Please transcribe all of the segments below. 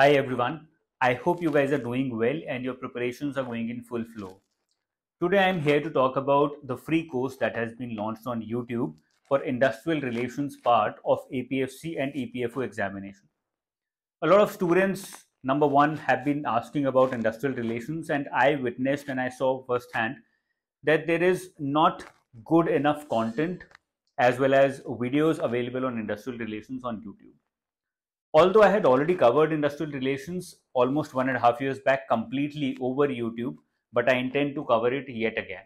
Hi everyone, I hope you guys are doing well and your preparations are going in full flow. Today I'm here to talk about the free course that has been launched on YouTube for industrial relations part of APFC and EPFO examination. A lot of students, number one, have been asking about industrial relations and I witnessed and I saw firsthand that there is not good enough content as well as videos available on industrial relations on YouTube. Although I had already covered industrial relations almost one and a half years back completely over YouTube, but I intend to cover it yet again.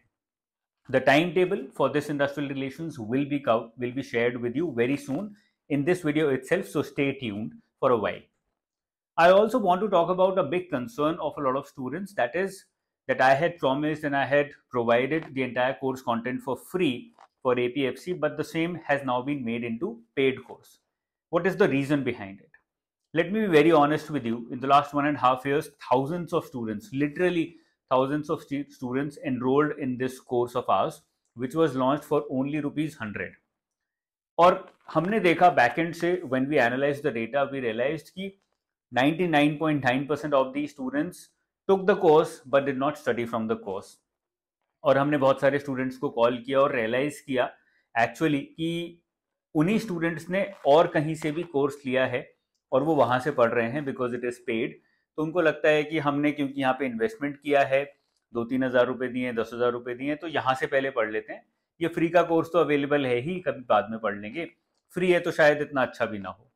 The timetable for this industrial relations will be, will be shared with you very soon in this video itself, so stay tuned for a while. I also want to talk about a big concern of a lot of students that is that I had promised and I had provided the entire course content for free for APFC, but the same has now been made into paid course. What is the reason behind it? let me be very honest with you in the last one and a half years thousands of students literally thousands of st students enrolled in this course of ours which was launched for only rupees 100 और हमने देखा back end से when we analyse the data we realise कि 99.9 percent of the students took the course but did not study from the course और हमने बहुत सारे students को कॉल किया और रियलाइज किया एक्चुअली कि उन्हीं स्टूडेंट्स ने और कहीं से भी कोर्स लिया है और वो वहाँ से पढ़ रहे हैं बिकॉज इट इज़ पेड तो उनको लगता है कि हमने क्योंकि यहाँ पे इन्वेस्टमेंट किया है दो तीन हज़ार रुपये दिए दस हज़ार रुपये दिए तो यहाँ से पहले पढ़ लेते हैं ये फ्री का कोर्स तो अवेलेबल है ही कभी बाद में पढ़ लेंगे फ्री है तो शायद इतना अच्छा भी ना हो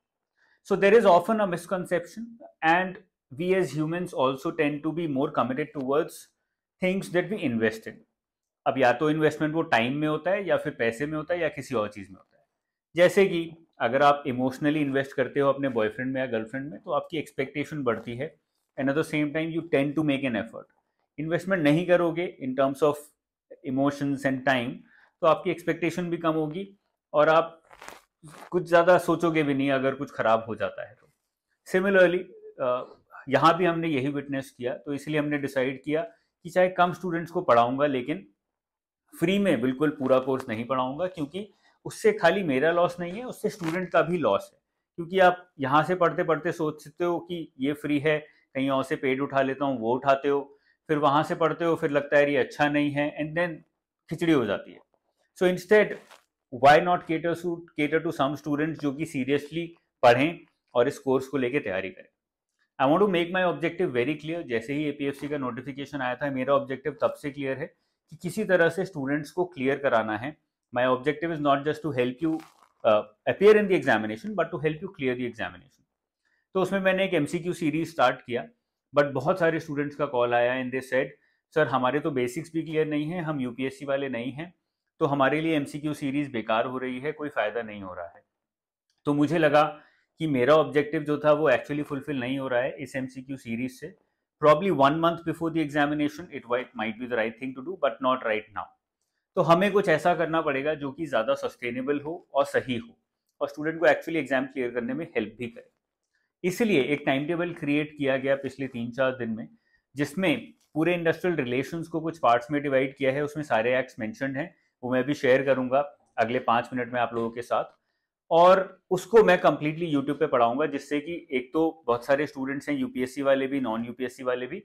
so there is often a misconception and we as humans also tend to be more committed towards things that we invest अब या तो इन्वेस्टमेंट वो टाइम में होता है या फिर पैसे में होता है या किसी और चीज़ में होता है जैसे कि अगर आप इमोशनली इन्वेस्ट करते हो अपने बॉयफ्रेंड में या गर्लफ्रेंड में तो आपकी एक्सपेक्टेशन बढ़ती है and at the same time you tend to make an effort investment नहीं करोगे in terms of emotions and time तो आपकी एक्सपेक्टेशन भी कम होगी और आप कुछ ज़्यादा सोचोगे भी नहीं अगर कुछ ख़राब हो जाता है तो सिमिलरली यहाँ भी हमने यही विटनेस किया तो इसलिए हमने डिसाइड किया कि चाहे कम स्टूडेंट्स को पढ़ाऊंगा लेकिन फ्री में बिल्कुल पूरा कोर्स नहीं पढ़ाऊंगा क्योंकि उससे खाली मेरा लॉस नहीं है उससे स्टूडेंट का भी लॉस है क्योंकि आप यहाँ से पढ़ते पढ़ते सोचते हो कि ये फ्री है कहीं और से पेड उठा लेता हूँ वो उठाते हो फिर वहाँ से पढ़ते हो फिर लगता है ये अच्छा नहीं है एंड देन खिचड़ी हो जाती है so instead why not cater to cater to some students जो कि सीरियसली पढ़ें और इस कोर्स को लेकर तैयारी करें I want to make my objective very clear जैसे ही ए का नोटिफिकेशन आया था मेरा ऑब्जेक्टिव तब से क्लियर है कि किसी तरह से स्टूडेंट्स को क्लियर कराना है My objective is not just to help you uh, appear in the examination, but to help you clear the examination. तो उसमें मैंने एक एमसीक्यू सीरीज स्टार्ट किया बट बहुत सारे स्टूडेंट्स का कॉल आया एंड दे सेड सर हमारे तो बेसिक्स भी क्लियर नहीं है हम यूपीएससी वाले नहीं हैं तो हमारे लिए एमसीक्यू सीरीज बेकार हो रही है कोई फ़ायदा नहीं हो रहा है तो मुझे लगा कि मेरा ऑब्जेक्टिव जो था वो एक्चुअली फुलफिल नहीं हो रहा है इस एमसीक्यू सीरीज से probably one month before the examination it might be the right thing to do but not right now तो हमें कुछ ऐसा करना पड़ेगा जो कि ज़्यादा सस्टेनेबल हो और सही हो और स्टूडेंट को एक्चुअली एग्जाम क्लियर करने में हेल्प भी करे इसलिए एक टाइम टेबल क्रिएट किया गया पिछले तीन चार दिन में जिसमें पूरे इंडस्ट्रियल रिलेशन को कुछ पार्ट्स में डिवाइड किया है उसमें सारे एक्ट्स मैंशनड हैं वो मैं भी शेयर करूंगा अगले पाँच मिनट में आप लोगों के साथ और उसको मैं कम्प्लीटली यूट्यूब पे पढ़ाऊंगा जिससे कि एक तो बहुत सारे स्टूडेंट्स हैं यूपीएससी वाले भी नॉन यूपीएससी वाले भी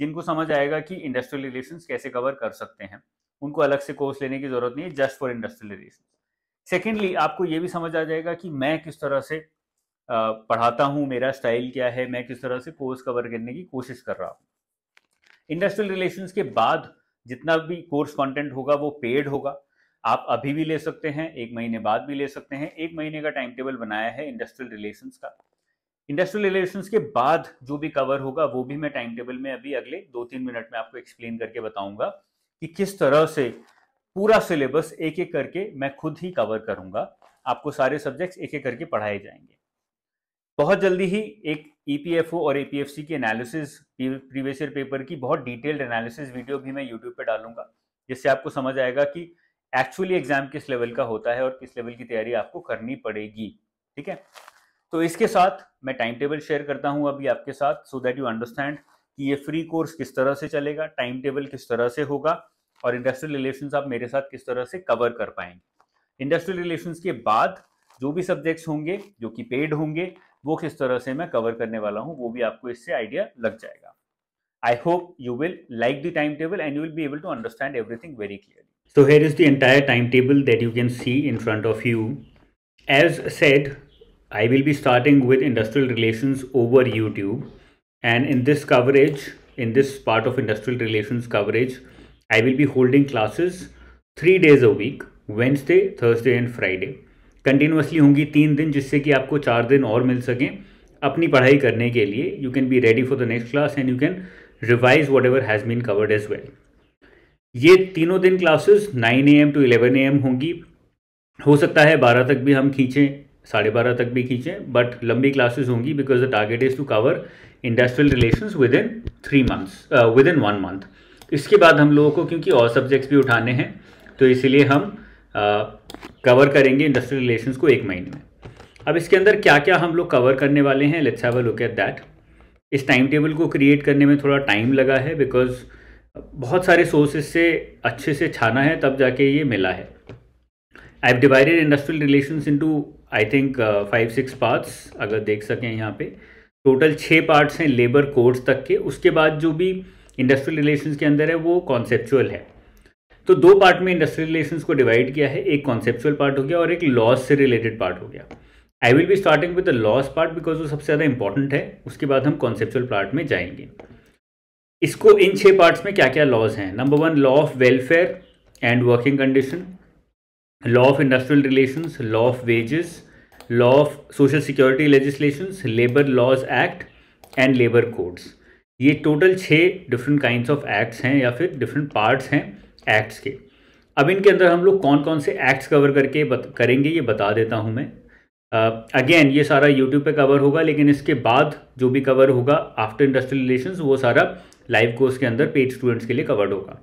जिनको समझ आएगा कि इंडस्ट्रियल रिलेशंस कैसे कवर कर सकते हैं उनको अलग से कोर्स लेने की जरूरत नहीं है just for industrial relation secondly आपको ये भी समझ आ जाएगा कि मैं किस तरह से पढ़ाता हूँ मेरा स्टाइल क्या है मैं किस तरह से कोर्स कवर करने की कोशिश कर रहा हूँ इंडस्ट्रियल रिलेशंस के बाद जितना भी कोर्स कंटेंट होगा वो पेड होगा आप अभी भी ले सकते हैं एक महीने बाद भी ले सकते हैं एक महीने का टाइम टेबल बनाया है इंडस्ट्रियल रिलेशंस का इंडस्ट्रियल रिलेशंस के बाद जो भी कवर होगा वो भी मैं टाइम टेबल में अभी अगले दो तीन मिनट में आपको एक्सप्लेन करके बताऊंगा कि किस तरह से पूरा सिलेबस एक एक करके मैं खुद ही कवर करूंगा आपको सारे सब्जेक्ट्स एक एक करके पढ़ाए जाएंगे बहुत जल्दी ही एक ईपीएफओ e और एपीएफसी की एनालिसिस प्रीवियस ईयर पेपर की बहुत डिटेल्ड एनालिसिस वीडियो भी मैं यूट्यूब पर डालूंगा जिससे आपको समझ आएगा कि एक्चुअली एग्जाम किस लेवल का होता है और किस लेवल की तैयारी आपको करनी पड़ेगी ठीक है तो इसके साथ मैं टाइम टेबल शेयर करता हूं अभी आपके साथ सो दैट यू अंडरस्टैंड कि ये फ्री कोर्स किस तरह से चलेगा टाइम टेबल किस तरह से होगा और इंडस्ट्रियल रिलेशंस आप मेरे साथ किस तरह से कवर कर पाएंगे इंडस्ट्रियल रिलेशंस के बाद जो भी सब्जेक्ट्स होंगे जो कि पेड होंगे वो किस तरह से मैं कवर करने वाला हूँ वो भी आपको इससे आइडिया लग जाएगा I hope you will like the time table and you will be able to understand everything very clearly so here is the entire time table that you can see in front of you as said I will be starting with industrial relations over YouTube And in this coverage, in this part of industrial relations coverage, I will be holding classes three days a week Wednesday Thursday and Friday continuously होंगी तीन दिन जिससे कि आपको चार दिन और मिल सकें अपनी पढ़ाई करने के लिए you can be ready for the next class and you can revise whatever has been covered as well ये तीनों दिन classes 9 A M to 11 A M होंगी हो सकता है 12 तक भी हम खींचें साढ़े बारह तक भी खींचें बट लंबी क्लासेस होंगी because the target is to cover industrial relation within three months within one month इसके बाद हम लोगों को क्योंकि और सब्जेक्ट्स भी उठाने हैं तो इसीलिए हम कवर uh, करेंगे इंडस्ट्रियल रिलेशन को एक महीने में अब इसके अंदर क्या क्या हम लोग कवर करने वाले हैं let's have a look at that इस टाइम टेबल को क्रिएट करने में थोड़ा टाइम लगा है बिकॉज बहुत सारे सोर्सेज से अच्छे से छाना है तब जाके ये मिला है I have divided industrial relations into I think five six parts अगर देख सकें यहाँ पे टोटल छः पार्ट्स हैं लेबर कोड्स तक के उसके बाद जो भी इंडस्ट्रियल रिलेशंस के अंदर है वो कॉन्सेप्चुअल है तो दो पार्ट में इंडस्ट्रियल रिलेशंस को डिवाइड किया है एक कॉन्सेप्चुअल पार्ट हो गया और एक लॉस से रिलेटेड पार्ट हो गया I will be starting with the laws part because वो सबसे ज़्यादा इंपॉर्टेंट है उसके बाद हम कॉन्सेप्चुअल पार्ट में जाएंगे इसको इन छः पार्ट्स में क्या क्या लॉज हैं number one law of welfare and working condition law of industrial relation law of wages law of social security legislations labour laws act and labour codes ये टोटल छः डिफरेंट काइंड ऑफ एक्ट्स हैं या फिर different parts हैं acts के अब इनके अंदर हम लोग कौन कौन से एक्ट्स कवर करके बत, करेंगे ये बता देता हूँ मैं अगेन uh, ये सारा यूट्यूब पे कवर होगा लेकिन इसके बाद जो भी कवर होगा आफ्टर इंडस्ट्रियल रिलेशंस वो सारा लाइव कोर्स के अंदर पेड स्टूडेंट्स के लिए कवर्ड होगा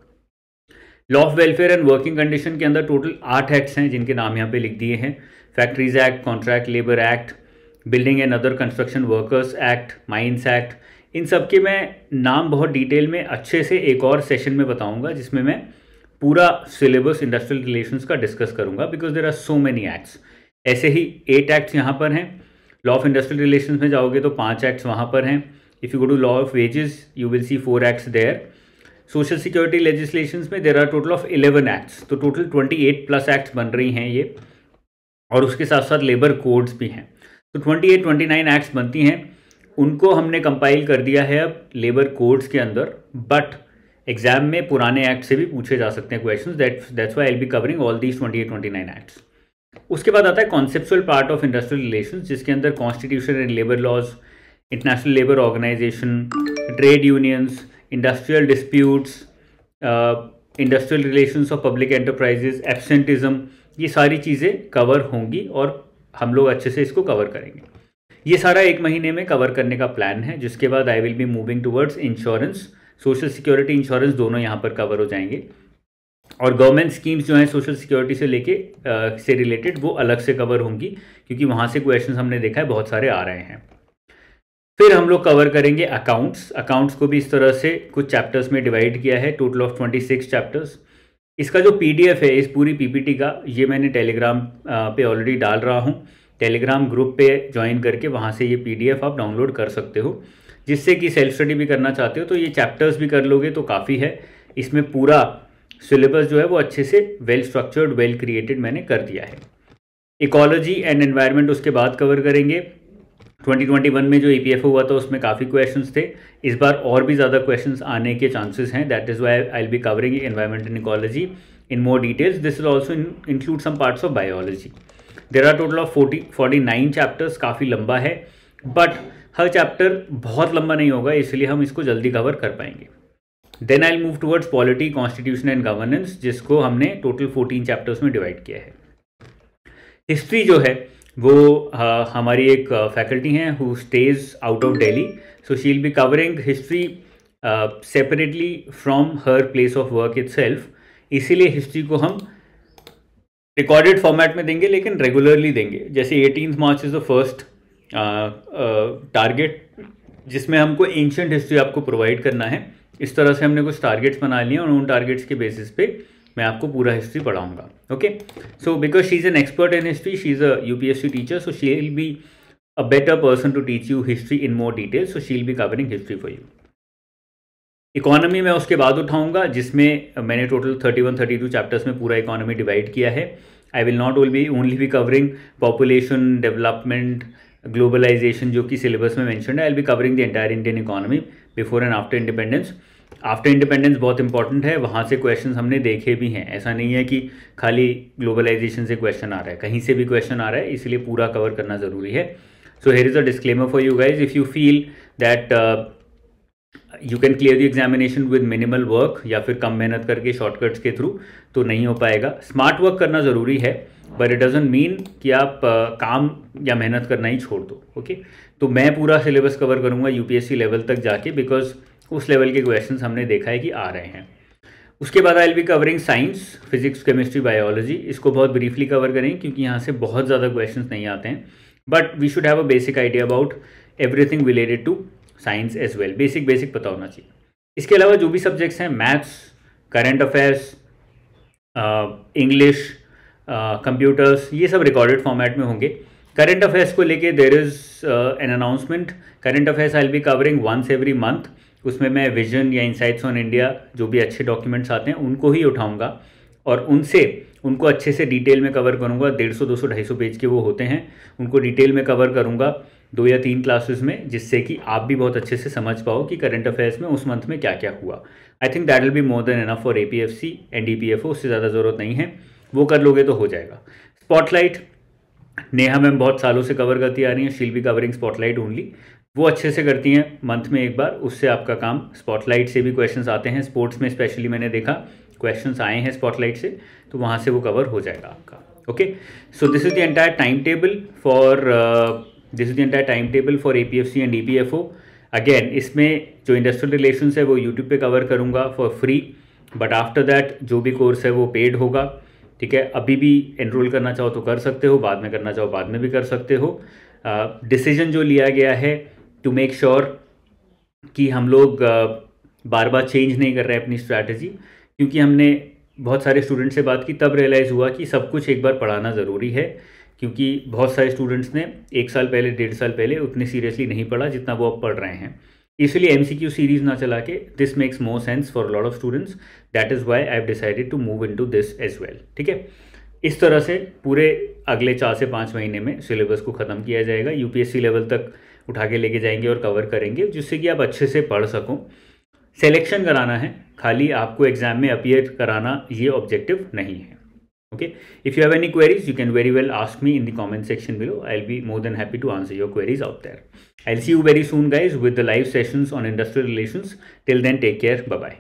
law of welfare and working condition के अंदर टोटल आठ एक्ट्स हैं जिनके नाम यहाँ पे लिख दिए हैं factories act contract labour act building and other construction workers act mines act इन सब के मैं नाम बहुत डिटेल में अच्छे से एक और सेशन में बताऊंगा जिसमें मैं पूरा सिलेबस इंडस्ट्रियल रिलेशंस का डिस्कस करूंगा because there are so many acts ऐसे ही एट एक्ट्स यहाँ पर हैं लॉ ऑफ इंडस्ट्रियल रिलेशंस में जाओगे तो पांच एक्ट्स वहाँ पर हैं if you go to law of wages you will see four acts there social security legislation में there are total of eleven acts तो total twenty eight plus acts बन रही हैं ये और उसके साथ साथ लेबर कोड्स भी हैं तो twenty eight twenty nine acts बनती हैं उनको हमने कंपाइल कर दिया है अब लेबर कोड्स के अंदर बट एग्जाम में पुराने एक्ट से भी पूछे जा सकते हैं question that's why I'll B covering all these twenty eight twenty nine acts उसके बाद आता है conceptual part of industrial relation जिसके अंदर constitution and labour laws international labour organisation trade unions industrial disputes industrial relations of public enterprises absenteeism ये सारी चीज़ें cover होंगी और हम लोग अच्छे से इसको कवर करेंगे ये सारा एक महीने में कवर करने का प्लान है जिसके बाद I will be moving towards insurance social security insurance दोनों यहाँ पर कवर हो जाएंगे और गवर्नमेंट स्कीम्स जो हैं सोशल सिक्योरिटी से लेके uh, से रिलेटेड वो अलग से कवर होंगी क्योंकि वहाँ से क्वेश्चन हमने देखा है बहुत सारे आ रहे हैं फिर हम लोग कवर करेंगे अकाउंट्स अकाउंट्स को भी इस तरह से कुछ चैप्टर्स में डिवाइड किया है total of twenty six chapters इसका जो पीडीएफ है इस पूरी पीपीटी का ये मैंने टेलीग्राम पे ऑलरेडी डाल रहा हूँ टेलीग्राम ग्रुप पे ज्वाइन करके वहाँ से ये पीडीएफ आप डाउनलोड कर सकते हो जिससे कि सेल्फ स्टडी भी करना चाहते हो तो ये चैप्टर्स भी कर लोगे तो काफ़ी है इसमें पूरा सिलेबस जो है वो अच्छे से वेल स्ट्रक्चर्ड वेल क्रिएटेड मैंने कर दिया है इकोलॉजी एंड एनवायरमेंट उसके बाद कवर करेंगे 2021 में जो ई हुआ था उसमें काफ़ी क्वेश्चंस थे इस बार और भी ज़्यादा क्वेश्चंस आने के चांसेस हैं that is why I be covering environment and ecology in more details this is also include some parts of biology there are total of forty forty nine chapters काफ़ी लंबा है बट हर चैप्टर बहुत लंबा नहीं होगा इसलिए हम इसको जल्दी कवर कर पाएंगे then I move towards polity constitution and governance जिसको हमने टोटल फोर्टीन चैप्टर्स में डिवाइड किया है हिस्ट्री जो है वो uh, हमारी एक फैकल्टी uh, हैं who stays out of Delhi so she'll be covering history separately from her place of work itself इसीलिए हिस्ट्री को हम रिकॉर्डेड फॉर्मेट में देंगे लेकिन रेगुलरली देंगे जैसे eighteen March is the first target जिसमें हमको एंशंट हिस्ट्री आपको प्रोवाइड करना है इस तरह से हमने कुछ टारगेट्स बना लिए और उन टारगेट्स के बेसिस पे मैं आपको पूरा हिस्ट्री पढ़ाऊंगा okay so because she is an expert in history she is a U P S C teacher so she will be a better person to teach you history in more detail so she will be covering history for you economy मैं उसके बाद उठाऊंगा जिसमें मैंने total thirty one thirty two chapters में पूरा economy divide किया है I will not will be only be covering population development globalisation जो कि सिलेबस में मैंशन है I will be covering the entire Indian economy before and after independence after independence बहुत important है वहाँ से क्वेश्चन हमने देखे भी हैं ऐसा नहीं है कि खाली ग्लोबलाइजेशन से क्वेश्चन आ रहा है कहीं से भी क्वेश्चन आ रहा है इसलिए पूरा कवर करना ज़रूरी है so here is a disclaimer for you guys if you feel that you can clear the examination with minimal work या फिर कम मेहनत करके शॉर्टकट्स के थ्रू तो नहीं हो पाएगा स्मार्ट वर्क करना ज़रूरी है बट इट डजेंट मीन कि आप uh, काम या मेहनत करना ही छोड़ दो ओके okay? तो मैं पूरा सिलेबस कवर करूँगा यूपीएससी लेवल तक जाके बिकॉज उस लेवल के क्वेश्चन हमने देखा है कि आ रहे हैं उसके बाद I L B covering science physics chemistry biology इसको बहुत ब्रीफली कवर करेंगे क्योंकि यहाँ से बहुत ज़्यादा क्वेश्चन नहीं आते हैं but we should have a basic idea about everything related to science as well basic basic पता होना चाहिए इसके अलावा जो भी सब्जेक्ट्स हैं maths current affairs English computers ये सब रिकॉर्डेड फॉर्मेट में होंगे करेंट अफेयर्स को लेके there is an announcement current affairs I L B covering once every month उसमें मैं विजन या इंसाइट्स ऑन इंडिया जो भी अच्छे डॉक्यूमेंट्स आते हैं उनको ही उठाऊंगा और उनसे उनको अच्छे से डिटेल में कवर करूँगा डेढ़ सौ दो सौ ढाई सौ पेज के वो होते हैं उनको डिटेल में कवर करूंगा दो या तीन क्लासेस में जिससे कि आप भी बहुत अच्छे से समझ पाओ कि करंट अफेयर्स में उस मंथ में क्या क्या हुआ I think that will be more than enough for A P F C and D P F O उससे ज़्यादा ज़रूरत नहीं है वो कर लोगे तो हो जाएगा स्पॉटलाइट नेहा मैम बहुत सालों से कवर करती आ रही हैं शील बी कवरिंग स्पॉटलाइट ओनली वो अच्छे से करती हैं मंथ में एक बार उससे आपका काम स्पॉटलाइट से भी क्वेश्चंस आते हैं स्पोर्ट्स में स्पेशली मैंने देखा क्वेश्चंस आए हैं स्पॉटलाइट से तो वहाँ से वो कवर हो जाएगा आपका okay so this is the entire time table for this is the entire time table for A and E again इसमें जो इंडस्ट्रियल रिलेशन है वो यूट्यूब पर कवर करूँगा for free but after that जो भी कोर्स है वो पेड होगा ठीक है अभी भी एनरोल करना चाहो तो कर सकते हो बाद में करना चाहो बाद में भी कर सकते हो डिसीजन uh, जो लिया गया है टू मेक श्योर कि हम लोग बार बार चेंज नहीं कर रहे अपनी स्ट्रैटेजी क्योंकि हमने बहुत सारे स्टूडेंट से बात की तब रियलाइज़ हुआ कि सब कुछ एक बार पढ़ाना ज़रूरी है क्योंकि बहुत सारे स्टूडेंट्स ने एक साल पहले डेढ़ साल पहले उतने सीरियसली नहीं पढ़ा जितना वो अब पढ़ रहे हैं इसलिए एम सी क्यू सीरीज़ ना चला के this makes more sense for lot of students that is why I have decided to move in to this as well ठीक है इस तरह से पूरे अगले चार से पाँच महीने में सिलेबस को ख़त्म किया जाएगा सी लेवल तक उठा के लेके जाएंगे और कवर करेंगे जिससे कि आप अच्छे से पढ़ सको सेलेक्शन कराना है खाली आपको एग्जाम में अपीयर कराना ये ऑब्जेक्टिव नहीं है okay if you have any queries you can very well ask me in the comment section below I will be more than happy to answer your queries out there I will see you very soon guys with the live sessions on industrial relations till then take care bye bye